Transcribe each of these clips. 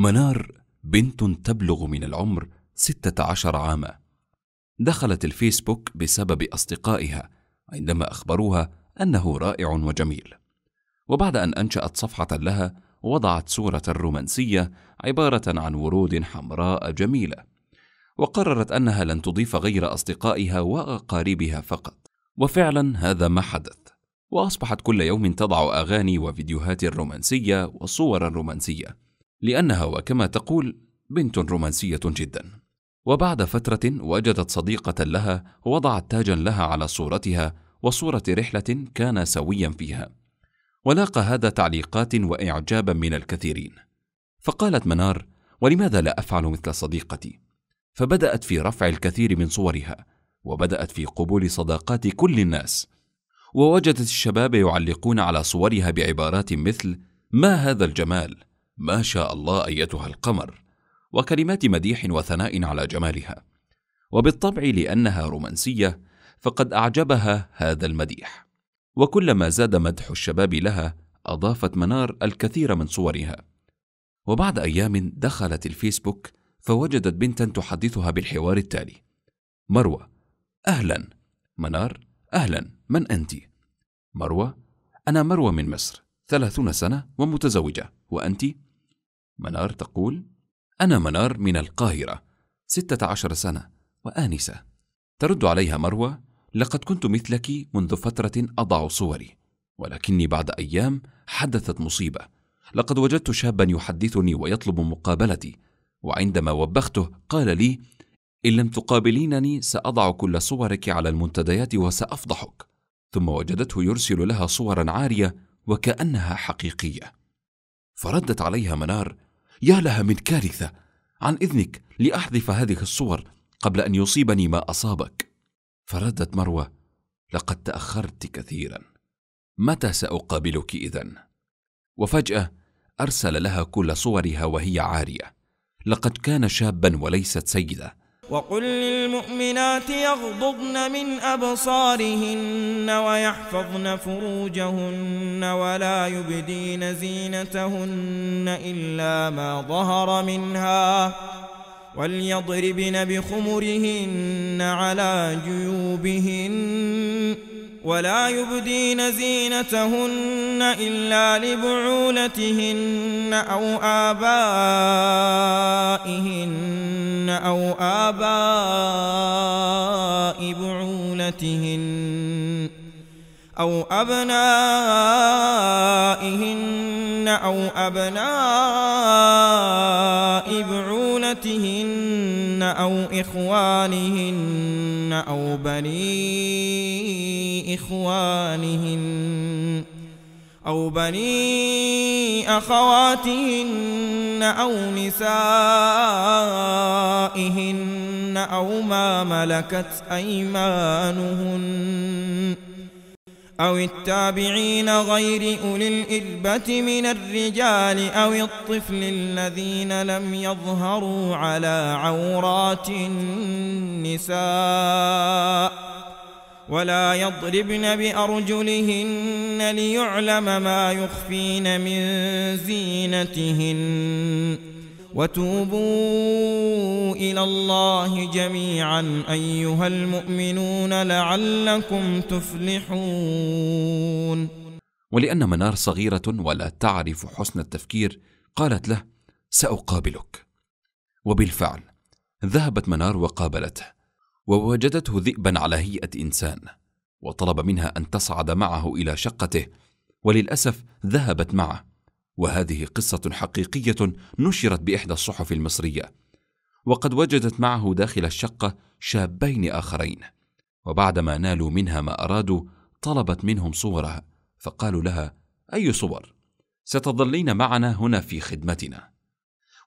منار بنت تبلغ من العمر ستة عشر عاما دخلت الفيسبوك بسبب أصدقائها عندما أخبروها أنه رائع وجميل وبعد أن أنشأت صفحة لها وضعت صورة رومانسية عبارة عن ورود حمراء جميلة وقررت أنها لن تضيف غير أصدقائها وأقاربها فقط وفعلا هذا ما حدث وأصبحت كل يوم تضع أغاني وفيديوهات رومانسية وصورا رومانسية لأنها وكما تقول بنت رومانسية جدا وبعد فترة وجدت صديقة لها وضعت تاجا لها على صورتها وصورة رحلة كان سويا فيها ولاقى هذا تعليقات وإعجابا من الكثيرين فقالت منار ولماذا لا أفعل مثل صديقتي فبدأت في رفع الكثير من صورها وبدأت في قبول صداقات كل الناس ووجدت الشباب يعلقون على صورها بعبارات مثل ما هذا الجمال ما شاء الله ايتها القمر وكلمات مديح وثناء على جمالها وبالطبع لانها رومانسيه فقد اعجبها هذا المديح وكلما زاد مدح الشباب لها اضافت منار الكثير من صورها وبعد ايام دخلت الفيسبوك فوجدت بنتا تحدثها بالحوار التالي مروه اهلا منار اهلا من انت مروه انا مروه من مصر ثلاثون سنه ومتزوجه وانت منار تقول أنا منار من القاهرة ستة عشر سنة وآنسة ترد عليها مروة لقد كنت مثلك منذ فترة أضع صوري ولكني بعد أيام حدثت مصيبة لقد وجدت شابا يحدثني ويطلب مقابلتي وعندما وبخته قال لي إن لم تقابلينني سأضع كل صورك على المنتديات وسأفضحك ثم وجدته يرسل لها صورا عارية وكأنها حقيقية فردت عليها منار يا لها من كارثه عن اذنك لاحذف هذه الصور قبل ان يصيبني ما اصابك فردت مروه لقد تاخرت كثيرا متى ساقابلك اذن وفجاه ارسل لها كل صورها وهي عاريه لقد كان شابا وليست سيده وقل للمؤمنات يغضضن من أبصارهن ويحفظن فروجهن ولا يبدين زينتهن إلا ما ظهر منها وليضربن بخمرهن على جيوبهن ولا يبدين زينتهن إلا لبعولتهن أو آبائهن أو آباء بعولتهن أو أبنائهن أو أبناء بعولتهن أو إخوانهن أو بني إخوانهن أو بني أخواتهن أو نسائهن أو ما ملكت أيمانهن أو التابعين غير أولي الإربة من الرجال أو الطفل الذين لم يظهروا على عورات النساء ولا يضربن بأرجلهن ليعلم ما يخفين من زينتهن وتوبوا إلى الله جميعا أيها المؤمنون لعلكم تفلحون ولأن منار صغيرة ولا تعرف حسن التفكير قالت له سأقابلك وبالفعل ذهبت منار وقابلته ووجدته ذئبا على هيئة إنسان وطلب منها أن تصعد معه إلى شقته وللأسف ذهبت معه وهذه قصة حقيقية نشرت بإحدى الصحف المصرية وقد وجدت معه داخل الشقة شابين آخرين وبعدما نالوا منها ما أرادوا طلبت منهم صورها فقالوا لها أي صور؟ ستظلين معنا هنا في خدمتنا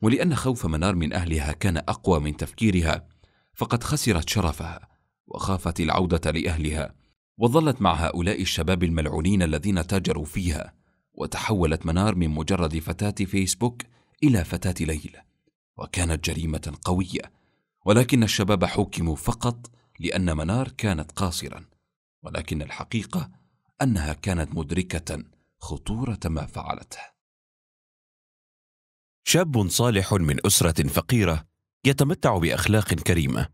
ولأن خوف منار من أهلها كان أقوى من تفكيرها فقد خسرت شرفها وخافت العودة لأهلها وظلت مع هؤلاء الشباب الملعونين الذين تاجروا فيها وتحولت منار من مجرد فتاة فيسبوك إلى فتاة ليلى وكانت جريمة قوية ولكن الشباب حكموا فقط لأن منار كانت قاصرا ولكن الحقيقة أنها كانت مدركة خطورة ما فعلته شاب صالح من أسرة فقيرة يتمتع بأخلاق كريمة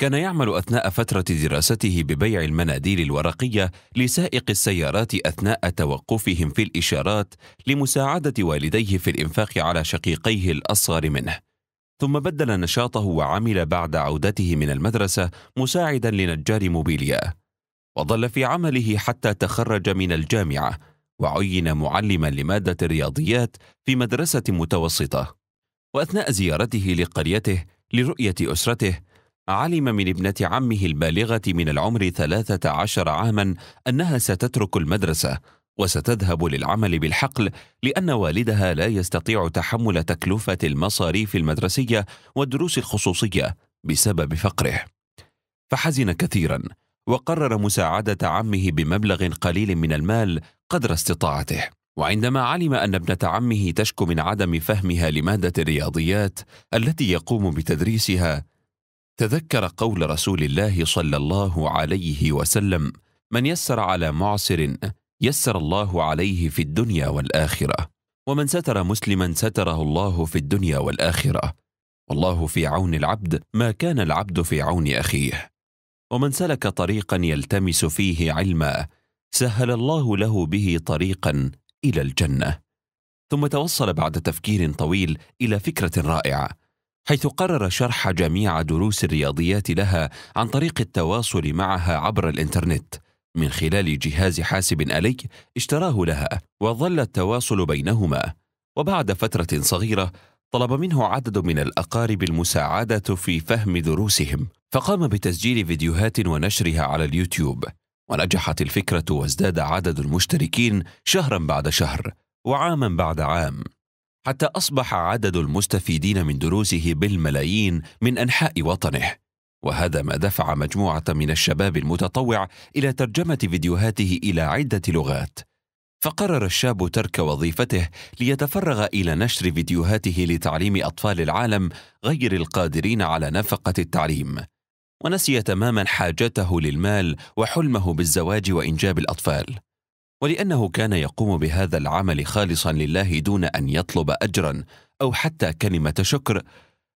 كان يعمل أثناء فترة دراسته ببيع المناديل الورقية لسائق السيارات أثناء توقفهم في الإشارات لمساعدة والديه في الإنفاق على شقيقيه الأصغر منه. ثم بدل نشاطه وعمل بعد عودته من المدرسة مساعدا لنجار موبيليا. وظل في عمله حتى تخرج من الجامعة وعين معلما لمادة الرياضيات في مدرسة متوسطة. وأثناء زيارته لقريته لرؤية أسرته علم من ابنة عمه البالغة من العمر 13 عاما أنها ستترك المدرسة وستذهب للعمل بالحقل لأن والدها لا يستطيع تحمل تكلفة المصاريف المدرسية والدروس الخصوصية بسبب فقره. فحزن كثيرا وقرر مساعدة عمه بمبلغ قليل من المال قدر استطاعته. وعندما علم أن ابنة عمه تشكو من عدم فهمها لمادة الرياضيات التي يقوم بتدريسها تذكر قول رسول الله صلى الله عليه وسلم من يسر على معسر يسر الله عليه في الدنيا والاخره ومن ستر مسلما ستره الله في الدنيا والاخره والله في عون العبد ما كان العبد في عون اخيه ومن سلك طريقا يلتمس فيه علما سهل الله له به طريقا الى الجنه ثم توصل بعد تفكير طويل الى فكره رائعه حيث قرر شرح جميع دروس الرياضيات لها عن طريق التواصل معها عبر الإنترنت من خلال جهاز حاسب آلي اشتراه لها وظل التواصل بينهما وبعد فترة صغيرة طلب منه عدد من الأقارب المساعدة في فهم دروسهم فقام بتسجيل فيديوهات ونشرها على اليوتيوب ونجحت الفكرة وازداد عدد المشتركين شهرا بعد شهر وعاما بعد عام حتى اصبح عدد المستفيدين من دروسه بالملايين من انحاء وطنه وهذا ما دفع مجموعه من الشباب المتطوع الى ترجمه فيديوهاته الى عده لغات فقرر الشاب ترك وظيفته ليتفرغ الى نشر فيديوهاته لتعليم اطفال العالم غير القادرين على نفقه التعليم ونسي تماما حاجته للمال وحلمه بالزواج وانجاب الاطفال ولانه كان يقوم بهذا العمل خالصا لله دون ان يطلب اجرا او حتى كلمه شكر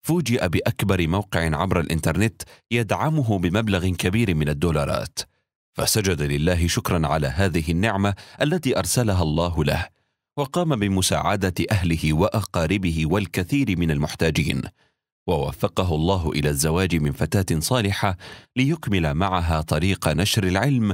فوجئ باكبر موقع عبر الانترنت يدعمه بمبلغ كبير من الدولارات فسجد لله شكرا على هذه النعمه التي ارسلها الله له وقام بمساعده اهله واقاربه والكثير من المحتاجين ووفقه الله الى الزواج من فتاه صالحه ليكمل معها طريق نشر العلم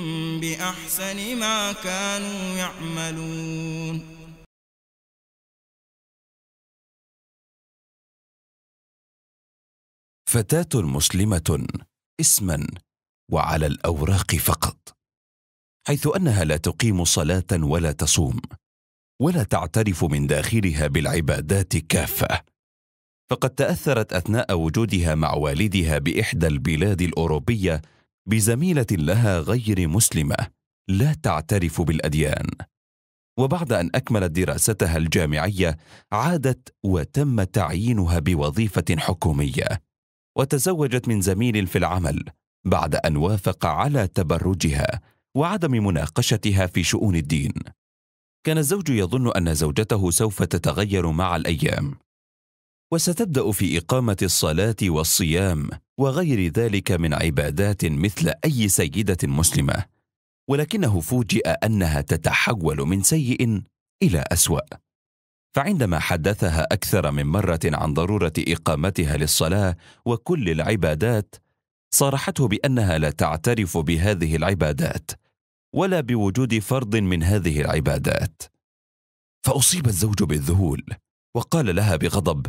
بأحسن ما كانوا يعملون فتاة مسلمة اسما وعلى الأوراق فقط حيث أنها لا تقيم صلاة ولا تصوم ولا تعترف من داخلها بالعبادات كافة فقد تأثرت أثناء وجودها مع والدها بإحدى البلاد الأوروبية بزميله لها غير مسلمه لا تعترف بالاديان وبعد ان اكملت دراستها الجامعيه عادت وتم تعيينها بوظيفه حكوميه وتزوجت من زميل في العمل بعد ان وافق على تبرجها وعدم مناقشتها في شؤون الدين كان الزوج يظن ان زوجته سوف تتغير مع الايام وستبدا في اقامه الصلاه والصيام وغير ذلك من عبادات مثل اي سيده مسلمه ولكنه فوجئ انها تتحول من سيء الى اسوا فعندما حدثها اكثر من مره عن ضروره اقامتها للصلاه وكل العبادات صارحته بانها لا تعترف بهذه العبادات ولا بوجود فرض من هذه العبادات فاصيب الزوج بالذهول وقال لها بغضب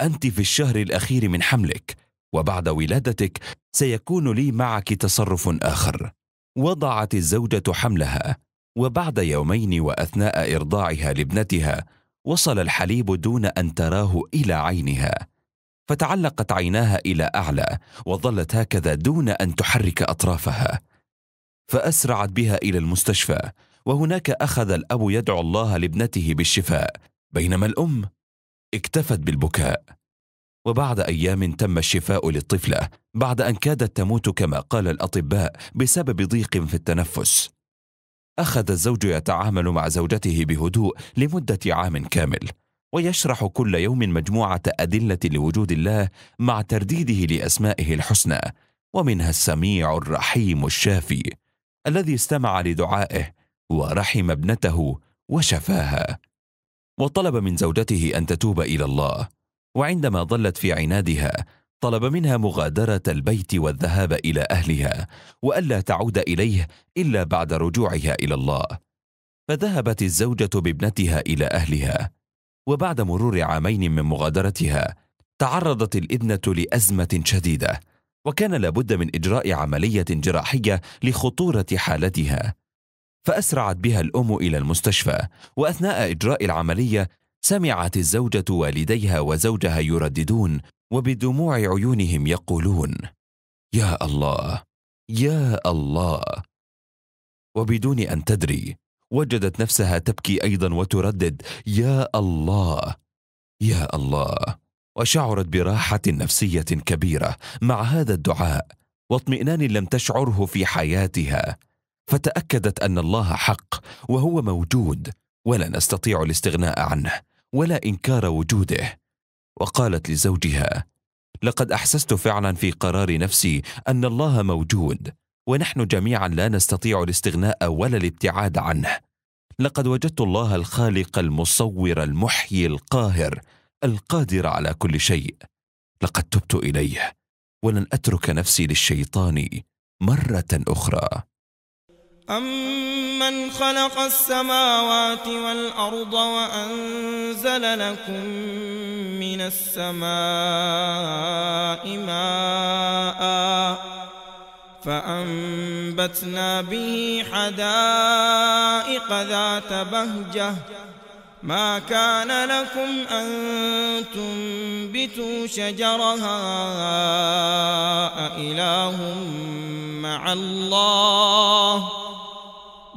أنت في الشهر الأخير من حملك وبعد ولادتك سيكون لي معك تصرف آخر وضعت الزوجة حملها وبعد يومين وأثناء إرضاعها لابنتها وصل الحليب دون أن تراه إلى عينها فتعلقت عيناها إلى أعلى وظلت هكذا دون أن تحرك أطرافها فأسرعت بها إلى المستشفى وهناك أخذ الأب يدعو الله لابنته بالشفاء بينما الأم اكتفت بالبكاء وبعد ايام تم الشفاء للطفله بعد ان كادت تموت كما قال الاطباء بسبب ضيق في التنفس اخذ الزوج يتعامل مع زوجته بهدوء لمده عام كامل ويشرح كل يوم مجموعه ادله لوجود الله مع ترديده لاسمائه الحسنى ومنها السميع الرحيم الشافي الذي استمع لدعائه ورحم ابنته وشفاها وطلب من زوجته ان تتوب الى الله وعندما ظلت في عنادها طلب منها مغادره البيت والذهاب الى اهلها والا تعود اليه الا بعد رجوعها الى الله فذهبت الزوجه بابنتها الى اهلها وبعد مرور عامين من مغادرتها تعرضت الابنه لازمه شديده وكان لابد من اجراء عمليه جراحيه لخطوره حالتها فأسرعت بها الأم إلى المستشفى وأثناء إجراء العملية سمعت الزوجة والديها وزوجها يرددون وبدموع عيونهم يقولون يا الله يا الله وبدون أن تدري وجدت نفسها تبكي أيضا وتردد يا الله يا الله وشعرت براحة نفسية كبيرة مع هذا الدعاء واطمئنان لم تشعره في حياتها فتاكدت ان الله حق وهو موجود ولا نستطيع الاستغناء عنه ولا انكار وجوده وقالت لزوجها لقد احسست فعلا في قرار نفسي ان الله موجود ونحن جميعا لا نستطيع الاستغناء ولا الابتعاد عنه لقد وجدت الله الخالق المصور المحيي القاهر القادر على كل شيء لقد تبت اليه ولن اترك نفسي للشيطان مره اخرى أمن خلق السماوات والأرض وأنزل لكم من السماء ماء فأنبتنا به حدائق ذات بهجة ما كان لكم أن تنبتوا شجرها أإله مع الله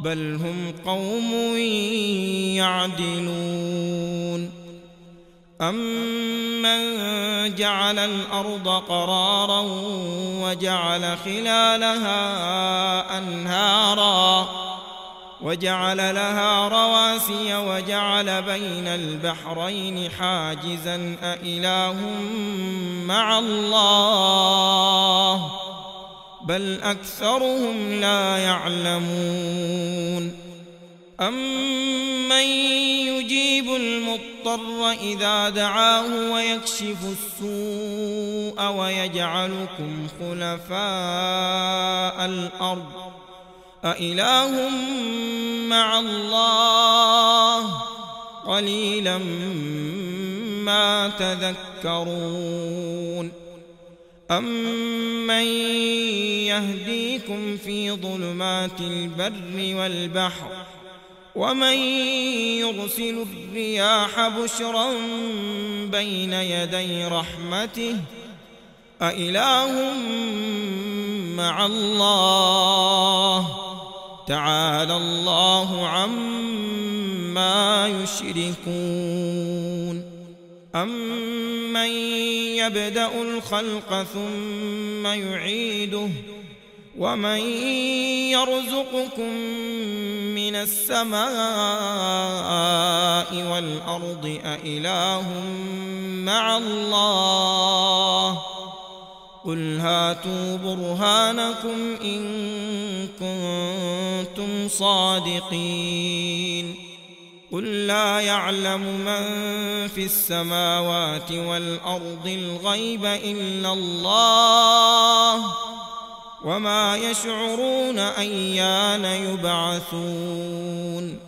بل هم قوم يعدلون أمن جعل الأرض قرارا وجعل خلالها أنهارا وجعل لها رواسي وجعل بين البحرين حاجزا أإله مع الله بل أكثرهم لا يعلمون أمن يجيب المضطر إذا دعاه ويكشف السوء ويجعلكم خلفاء الأرض أإله مع الله قليلا ما تذكرون أمن يهديكم في ظلمات البر والبحر ومن يرسل الرياح بشرا بين يدي رحمته أإله مع الله تعالى الله عما يشركون أمن يبدأ الخلق ثم يعيده ومن يرزقكم من السماء والأرض أإله مع الله قل هاتوا برهانكم إن كنتم صادقين قل لا يعلم من في السماوات والأرض الغيب إلا الله وما يشعرون أيان يبعثون